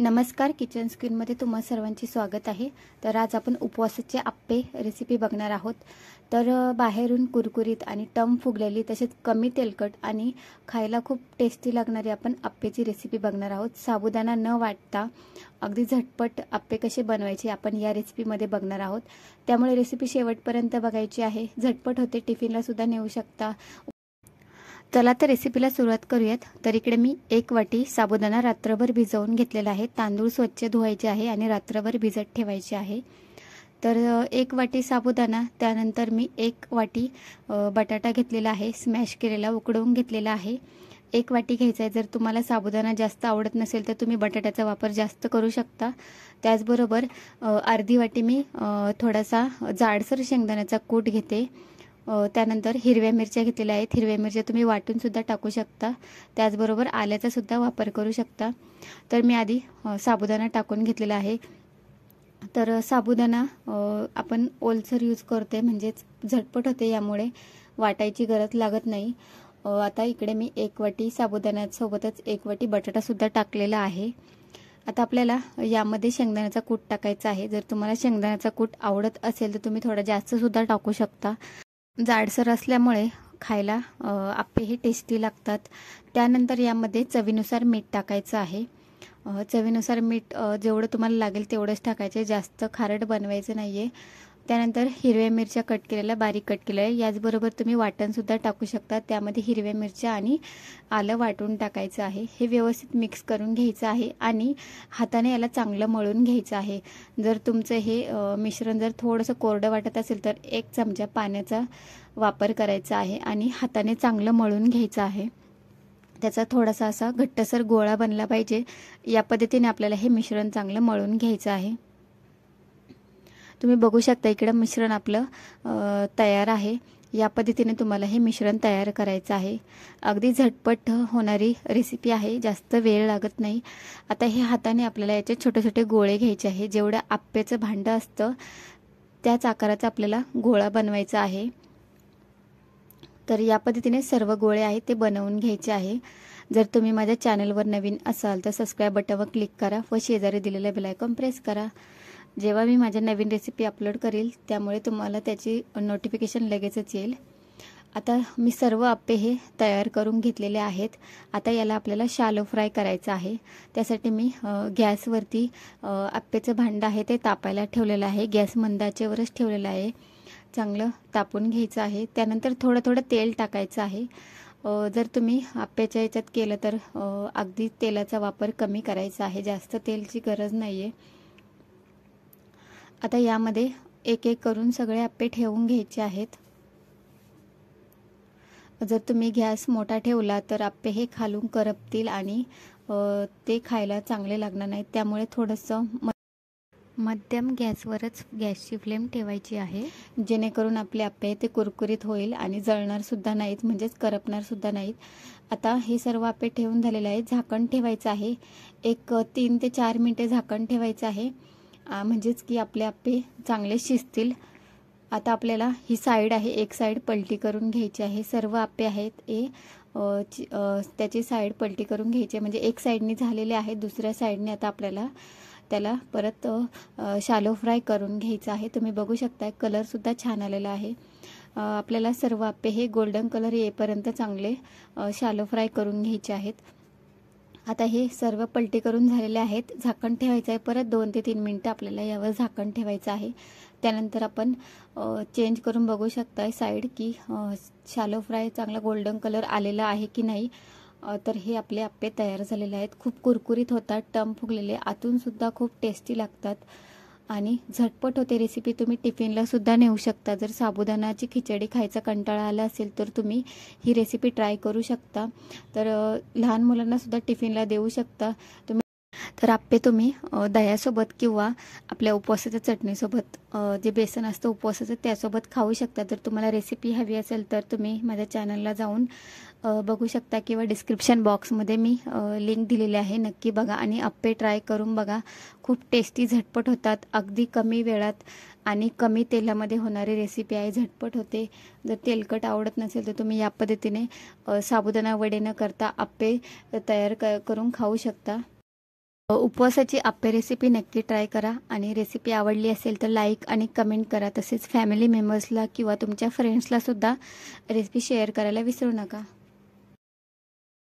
नमस्कार किचन स्क्रीनमध्ये तुम्हा सर्वांचे स्वागत आहे तर आज आपण उपवासाचे आप्पे रेसिपी बघणार आहोत तर बाहेरून कुरकुरीत आणि टम फुगलेली तसेच कमी तेलकट आणि खायला खूप टेस्टी लागणारी आपण आप्पेची रेसिपी बघणार आहोत साबुदाणा न वाटता अगदी झटपट आप्पे कसे बनवायचे आपण या रेसिपीमध्ये बघणार आहोत त्यामुळे रेसिपी शेवटपर्यंत बघायची आहे झटपट होते टिफिनलासुद्धा नेऊ शकता चला तर रेसिपीला सुरुवात करूयात तर इकडे मी एक वाटी साबुदाणा रात्रभर भिजवून घेतलेला आहे तांदूळ स्वच्छ धुवायचे आहे आणि रात्रभर भिजत ठेवायचे आहे तर एक वाटी साबुदाणा त्यानंतर मी एक वाटी बटाटा घेतलेला आहे स्मॅश केलेला उकडवून घेतलेला आहे एक वाटी घ्यायचा आहे जर तुम्हाला साबुदाणा जास्त आवडत नसेल तर तुम्ही बटाट्याचा वापर जास्त करू शकता त्याचबरोबर अर्धी वाटी मी थोडासा जाडसर शेंगदाण्याचा कूट घेते त्यानंतर हिरव्या मिरच्या घेतलेल्या आहेत हिरव्या मिरच्या तुम्ही वाटूनसुद्धा टाकू शकता त्याचबरोबर आल्याचासुद्धा वापर करू शकता तर मी आधी साबुदाणा टाकून घेतलेला आहे तर साबुदाणा आपण ओलसर यूज करते म्हणजेच झटपट होते यामुळे वाटायची गरज लागत नाही आता इकडे मी एक वाटी साबुदाण्यासोबतच एक वाटी बटाटासुद्धा टाकलेला आहे आता आपल्याला यामध्ये शेंगदाण्याचा कूट टाकायचा आहे जर तुम्हाला शेंगदाण्याचा कूट आवडत असेल तर तुम्ही थोडा जास्तसुद्धा टाकू शकता जाडसर असल्यामुळे खायला आप्पेही टेस्टी लागतात त्यानंतर यामध्ये चवीनुसार मीठ टाकायचं आहे चवीनुसार मीठ जेवढं तुम्हाला लागेल तेवढंच टाकायचं जास्त खारट बनवायचं नाही आहे त्यानंतर हिरव्या मिरच्या कट केलेल्या बारीक कट केलेल्या याचबरोबर तुम्ही वाटणसुद्धा टाकू शकता त्यामध्ये हिरव्या मिरच्या आणि आलं वाटून टाकायचं आहे हे व्यवस्थित मिक्स करून घ्यायचं आहे आणि हाताने याला चांगलं मळून घ्यायचं आहे जर तुमचं हे मिश्रण जर थोडंसं कोरडं वाटत असेल तर एक चमचा पाण्याचा वापर करायचा आहे आणि हाताने चांगलं मळून घ्यायचं आहे त्याचा थोडासा असा घट्टसर गोळा बनला पाहिजे या पद्धतीने आपल्याला हे मिश्रण चांगलं मळून घ्यायचं आहे तुम्ही बघू शकता इकडं मिश्रण आपलं तयार आहे या पद्धतीने तुम्हाला हे मिश्रण तयार करायचं आहे अगदी झटपट होणारी रेसिपी आहे जास्त वेळ लागत नाही आता हे हाताने आपल्याला याचे छोटे छोटे गोळे घ्यायचे आहे जेवढं आप्याचं भांडं असतं त्याच आकाराचा आपल्याला गोळा बनवायचा आहे तर या पद्धतीने सर्व गोळे आहेत ते बनवून घ्यायचे आहे जर तुम्ही माझ्या चॅनलवर नवीन असाल तर सबस्क्राईब बटनवर क्लिक करा व शेजारी दिलेलं बेलायकॉन प्रेस करा जेव्हा मी माझ्या नवीन रेसिपी अपलोड करेल त्यामुळे तुम्हाला त्याची नोटिफिकेशन लगेचच येईल आता मी सर्व आप्पे हे तयार करून घेतलेले आहेत आता याला आपल्याला शालो फ्राय करायचं आहे त्यासाठी मी गॅसवरती आप्पेचं भांडं आहे ते तापायला ठेवलेलं आहे गॅस मंदाचेवरच ठेवलेलं आहे चांगलं तापून घ्यायचं आहे त्यानंतर थोडं थोडं तेल टाकायचं आहे जर तुम्ही आप्याच्या याच्यात केलं तर अगदी तेलाचा वापर कमी करायचा आहे जास्त तेलची गरज नाही आहे आता यामध्ये एक एक करून सगळे आप्पे ठेवून घ्यायचे आहेत जर तुम्ही गॅस मोठा ठेवला तर आप्पे हे खालून करपतील आणि ते खायला चांगले लागणार नाहीत त्यामुळे थोडंसं मध्यम गॅसवरच गॅसची फ्लेम ठेवायची आहे जेणेकरून आपले आप्पे ते कुरकुरीत होईल आणि जळणारसुद्धा नाहीत म्हणजेच करपणारसुद्धा नाहीत आता हे सर्व आप्पे ठेवून झालेले आहेत झाकण ठेवायचं आहे एक तीन ते चार मिनटे झाकण ठेवायचं आहे म्हणजेच की आपले आपे चांगले शिजतील आता आपल्याला ही साईड आहे एक साईड पलटी करून घ्यायची आहे सर्व आपे आहेत हे त्याची साईड पलटी करून घ्यायची म्हणजे एक साईडने झालेले आहे दुसऱ्या साईडने आता आपल्याला त्याला परत शालो फ्राय करून घ्यायचं आहे तुम्ही बघू शकता कलरसुद्धा छान आलेला आहे आपल्याला सर्व आपे हे गोल्डन कलर येईपर्यंत चांगले शालो फ्राय करून घ्यायचे आहेत आता हे सर्व पलटी करून झालेले आहेत झाकण ठेवायचं आहे परत दोन ते तीन मिनटं आपल्याला यावर झाकण ठेवायचं आहे त्यानंतर आपण चेंज करून बघू शकताय साईड की शालो फ्राय चांगला गोल्डन कलर आलेला आहे की नाही तर हे आपले आप्पे तयार झालेले आहेत खूप कुरकुरीत होतात टम फुगलेले आतूनसुद्धा खूप टेस्टी लागतात आणि झटपट होते रेसिपी तुम्ही टिफिनलासुद्धा नेऊ शकता जर साबुदाणाची खिचडी खायचा कंटाळा आला असेल तर तुम्ही ही रेसिपी ट्राय करू शकता तर लहान मुलांनासुद्धा टिफिनला देऊ शकता तुम्ही तर आपे तुम्ही दह्यासोबत किंवा आपल्या उपवासाच्या चटणीसोबत जे बेसन असतं उपवासाचं त्यासोबत खाऊ शकता जर तुम्हाला रेसिपी हवी असेल तर तुम्ही माझ्या चॅनलला जाऊन बघू शकता किंवा डिस्क्रिप्शन बॉक्समध्ये मी लिंक दिलेली आहे नक्की बघा आणि अप्पे ट्राय करून बघा खूप टेस्टी झटपट होतात अगदी कमी वेळात आणि कमी तेलामध्ये होणारी रेसिपी आहे झटपट होते जर तेलकट आवडत नसेल तर तुम्ही या पद्धतीने साबुदाणा वडे न करता आप्पे तयार क करून खाऊ शकता उपवासाची आप्पे रेसिपी नक्की ट्राय करा आणि रेसिपी आवडली असेल तर लाईक आणि कमेंट करा तसेच फॅमिली मेंबर्सला किंवा तुमच्या फ्रेंड्सला सुद्धा रेसिपी शेअर करायला विसरू नका